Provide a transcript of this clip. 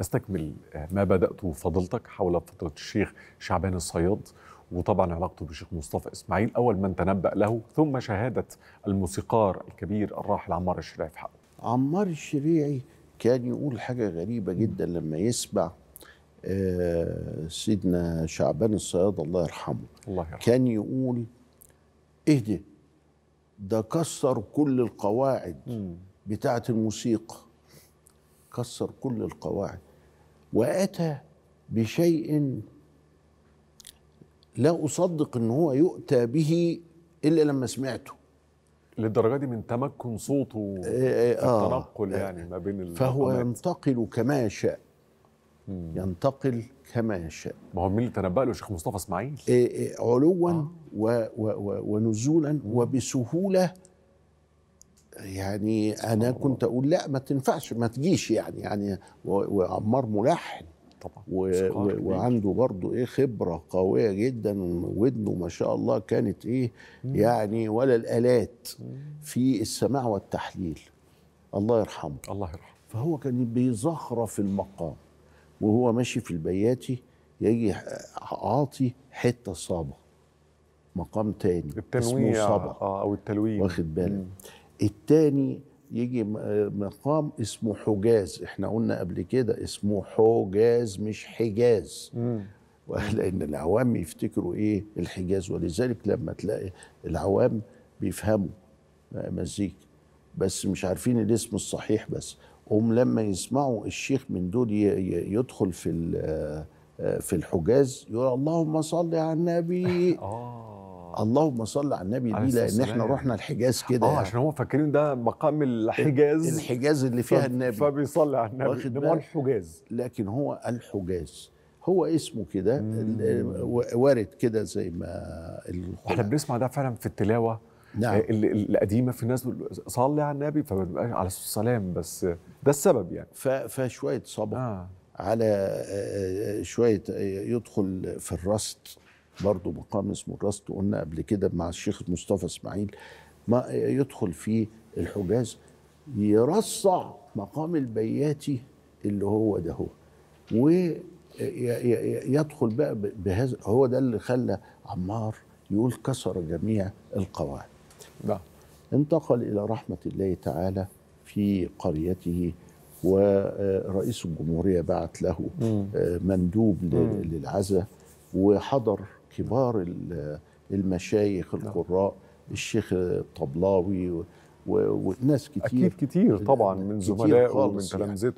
نستكمل آه، ما بدأته فضيلتك حول فترة الشيخ شعبان الصياد وطبعا علاقته بالشيخ مصطفى اسماعيل اول من تنبأ له ثم شهاده الموسيقار الكبير الراحل عمار الشريعي في حقه. عمار الشريعي كان يقول حاجه غريبه جدا لما يسمع آه، سيدنا شعبان الصياد الله يرحمه الله يرحمه كان يقول اهدي ده كسر كل القواعد بتاعه الموسيقى كسر كل القواعد واتى بشيء لا اصدق ان هو يؤتى به الا لما سمعته للدرجه دي من تمكن صوته آه, آه،, آه، التنقل آه. يعني ما بين فهو فهو ينتقل كما يشاء ينتقل كما يشاء ما هو مين اللي تنبأ له شيخ مصطفى اسماعيل علوا آه. و و و ونزولا وبسهوله يعني انا كنت اقول لا ما تنفعش ما تجيش يعني يعني وعمار ملحن طبعا و... وعنده برضه ايه خبره قويه جدا ودنه ما شاء الله كانت ايه مم. يعني ولا الالات في السماع والتحليل الله يرحمه الله يرحمه فهو كان بيزخرف المقام وهو ماشي في البياتي يجي عاطي حته صابه مقام تاني اسمه صبا اه او التلوين واخد بالك التاني يجي آه، مقام اسمه حجاز احنا قلنا قبل كده اسمه حجاز مش حجاز لان العوام يفتكروا ايه الحجاز ولذلك لما تلاقي العوام بيفهموا آه، مزيكا بس مش عارفين الاسم الصحيح بس هم لما يسمعوا الشيخ من دول يدخل في آه، في الحجاز يقول اللهم صل على النبي آه. اللهم صل على النبي دي لان احنا رحنا الحجاز كده اه يعني. عشان هم فاكرين ده مقام الحجاز الحجاز اللي فيها النبي فبيصلي على النبي ده الحجاز لكن هو الحجاز هو اسمه كده وارد كده زي ما احنا بنسمع ده فعلا في التلاوه نعم آه، القديمه في الناس صلي على النبي فبيبقاش على السلام بس ده السبب يعني فشويه صبر آه. على آه، شويه يدخل في الرصد برضه مقام اسمه الرصد قلنا قبل كده مع الشيخ مصطفى اسماعيل ما يدخل في الحجاز يرصع مقام البياتي اللي هو ده هو ويدخل بقى بهذا هو ده اللي خلى عمار يقول كسر جميع القواعد نعم. انتقل إلى رحمة الله تعالى في قريته ورئيس الجمهورية بعت له آه، مندوب للعزاء وحضر كبار المشايخ نعم. القراء الشيخ الطبلاوي وناس كتير اكيد كتير طبعا من زملائه ومن تلامذته